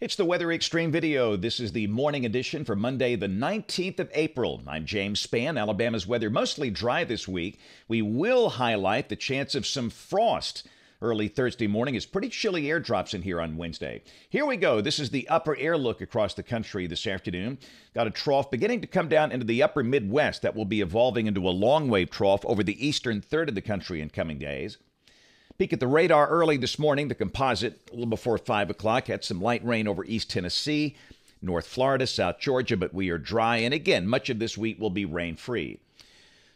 It's the Weather Extreme video. This is the morning edition for Monday, the 19th of April. I'm James Spann. Alabama's weather mostly dry this week. We will highlight the chance of some frost early Thursday morning It's pretty chilly airdrops in here on Wednesday. Here we go. This is the upper air look across the country this afternoon. Got a trough beginning to come down into the upper Midwest that will be evolving into a long wave trough over the eastern third of the country in coming days. Peek at the radar early this morning. The composite, a little before 5 o'clock, had some light rain over East Tennessee, North Florida, South Georgia, but we are dry. And again, much of this week will be rain free.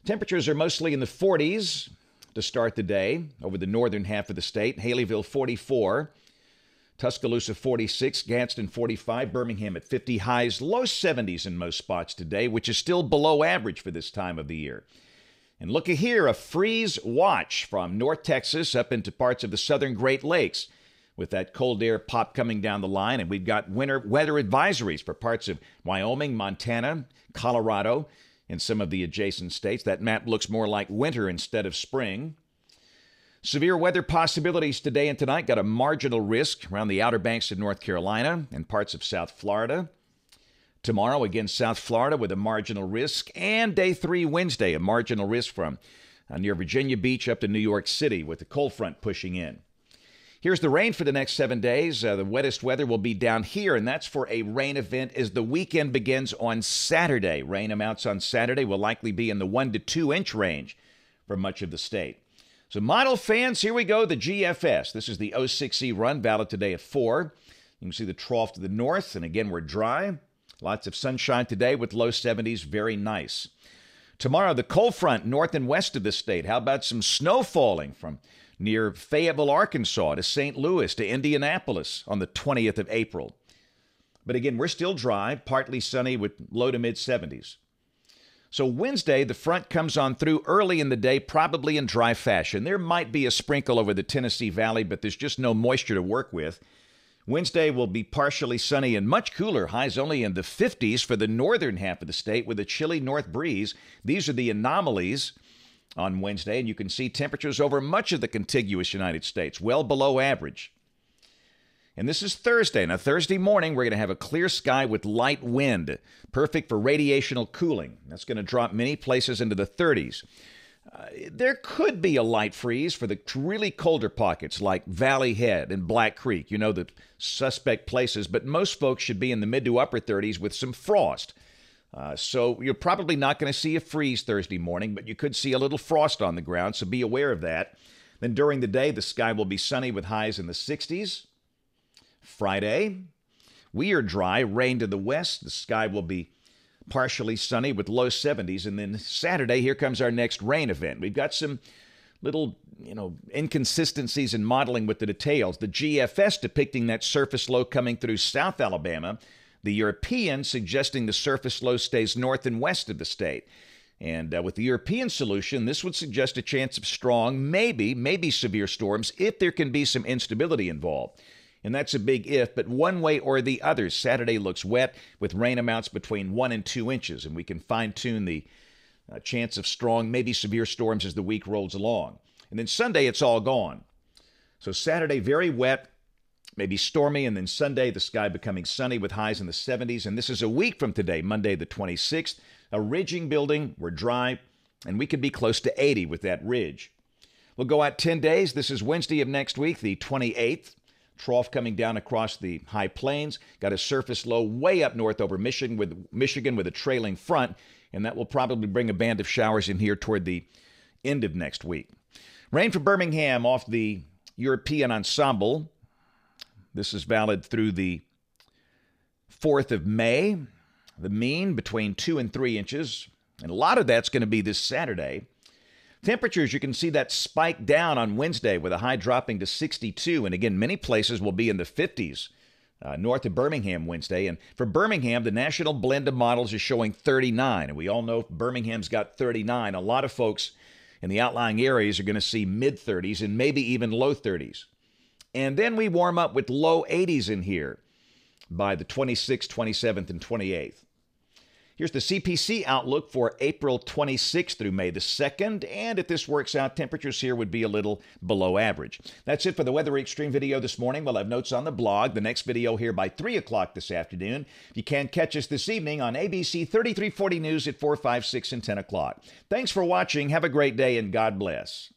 Temperatures are mostly in the 40s to start the day over the northern half of the state. Haleyville, 44. Tuscaloosa 46, Gadsden 45, Birmingham at 50 highs, low 70s in most spots today, which is still below average for this time of the year. And look here, a freeze watch from North Texas up into parts of the southern Great Lakes. With that cold air pop coming down the line, and we've got winter weather advisories for parts of Wyoming, Montana, Colorado, and some of the adjacent states. That map looks more like winter instead of spring. Severe weather possibilities today and tonight. Got a marginal risk around the Outer Banks of North Carolina and parts of South Florida tomorrow against South Florida with a marginal risk, and day three Wednesday, a marginal risk from uh, near Virginia Beach up to New York City with the cold front pushing in. Here's the rain for the next seven days. Uh, the wettest weather will be down here, and that's for a rain event as the weekend begins on Saturday. Rain amounts on Saturday will likely be in the one to two inch range for much of the state. So, model fans, here we go. The GFS. This is the 06E run, valid today at 4. You can see the trough to the north, and again, we're dry. Lots of sunshine today with low 70s, very nice. Tomorrow, the cold front north and west of the state. How about some snow falling from near Fayetteville, Arkansas to St. Louis to Indianapolis on the 20th of April? But again, we're still dry, partly sunny with low to mid 70s. So Wednesday, the front comes on through early in the day, probably in dry fashion. There might be a sprinkle over the Tennessee Valley, but there's just no moisture to work with. Wednesday will be partially sunny and much cooler, highs only in the 50s for the northern half of the state with a chilly north breeze. These are the anomalies on Wednesday, and you can see temperatures over much of the contiguous United States, well below average. And this is Thursday. Now, Thursday morning, we're going to have a clear sky with light wind, perfect for radiational cooling. That's going to drop many places into the 30s there could be a light freeze for the really colder pockets like Valley Head and Black Creek, you know, the suspect places, but most folks should be in the mid to upper 30s with some frost. Uh, so you're probably not going to see a freeze Thursday morning, but you could see a little frost on the ground, so be aware of that. Then during the day, the sky will be sunny with highs in the 60s. Friday, we are dry, rain to the west, the sky will be partially sunny with low 70s. And then Saturday, here comes our next rain event. We've got some little you know inconsistencies in modeling with the details the gfs depicting that surface low coming through south alabama the european suggesting the surface low stays north and west of the state and uh, with the european solution this would suggest a chance of strong maybe maybe severe storms if there can be some instability involved and that's a big if, but one way or the other, Saturday looks wet with rain amounts between 1 and 2 inches, and we can fine tune the uh, chance of strong, maybe severe storms as the week rolls along. And then Sunday, it's all gone. So Saturday, very wet, maybe stormy, and then Sunday, the sky becoming sunny with highs in the 70s. And this is a week from today, Monday, the 26th. A ridging building, we're dry, and we could be close to 80 with that ridge. We'll go out 10 days. This is Wednesday of next week, the 28th trough coming down across the high plains, got a surface low way up north over Michigan with Michigan with a trailing front, and that will probably bring a band of showers in here toward the end of next week. Rain for Birmingham off the European ensemble. This is valid through the 4th of May. The mean between 2 and 3 inches, and a lot of that's going to be this Saturday. Temperatures, you can see that spike down on Wednesday with a high dropping to 62. And again, many places will be in the 50s uh, north of Birmingham Wednesday. And for Birmingham, the national blend of models is showing 39. And we all know Birmingham's got 39. A lot of folks in the outlying areas are going to see mid 30s and maybe even low 30s. And then we warm up with low 80s in here by the 26th, 27th, and 28th. Here's the CPC outlook for April 26th through May the 2nd. And if this works out, temperatures here would be a little below average. That's it for the Weather Extreme video this morning. We'll have notes on the blog. The next video here by 3 o'clock this afternoon. You can catch us this evening on ABC 3340 News at 4, 5, 6, and 10 o'clock. Thanks for watching. Have a great day and God bless.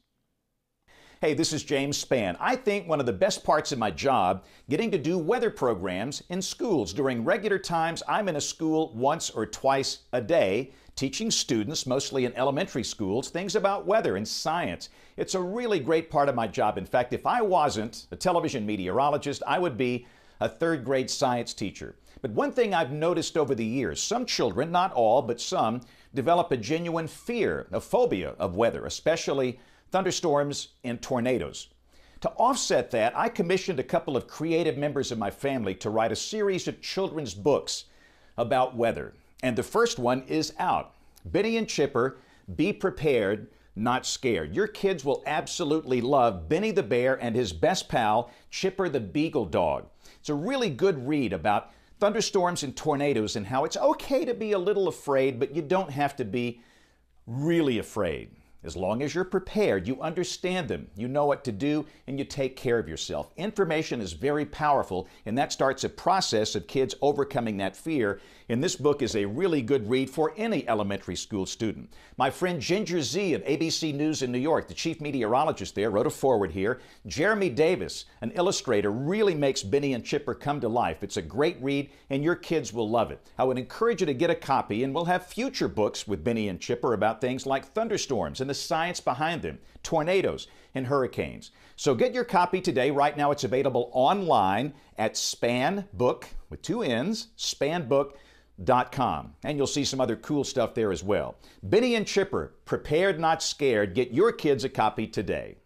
Hey, this is James Spann. I think one of the best parts of my job, getting to do weather programs in schools. During regular times, I'm in a school once or twice a day, teaching students, mostly in elementary schools, things about weather and science. It's a really great part of my job. In fact, if I wasn't a television meteorologist, I would be a third grade science teacher. But one thing I've noticed over the years, some children, not all, but some, develop a genuine fear, a phobia of weather, especially thunderstorms, and tornadoes. To offset that, I commissioned a couple of creative members of my family to write a series of children's books about weather. And the first one is out. Benny and Chipper, Be Prepared, Not Scared. Your kids will absolutely love Benny the Bear and his best pal, Chipper the Beagle Dog. It's a really good read about thunderstorms and tornadoes and how it's okay to be a little afraid, but you don't have to be really afraid. As long as you're prepared, you understand them, you know what to do, and you take care of yourself. Information is very powerful, and that starts a process of kids overcoming that fear. And this book is a really good read for any elementary school student. My friend Ginger Z of ABC News in New York, the chief meteorologist there, wrote a forward here. Jeremy Davis, an illustrator, really makes Benny and Chipper come to life. It's a great read, and your kids will love it. I would encourage you to get a copy, and we'll have future books with Benny and Chipper about things like thunderstorms and the science behind them tornadoes and hurricanes. So get your copy today. Right now, it's available online at spanbook with two N's, spanbook.com. And you'll see some other cool stuff there as well. Benny and Chipper, prepared, not scared. Get your kids a copy today.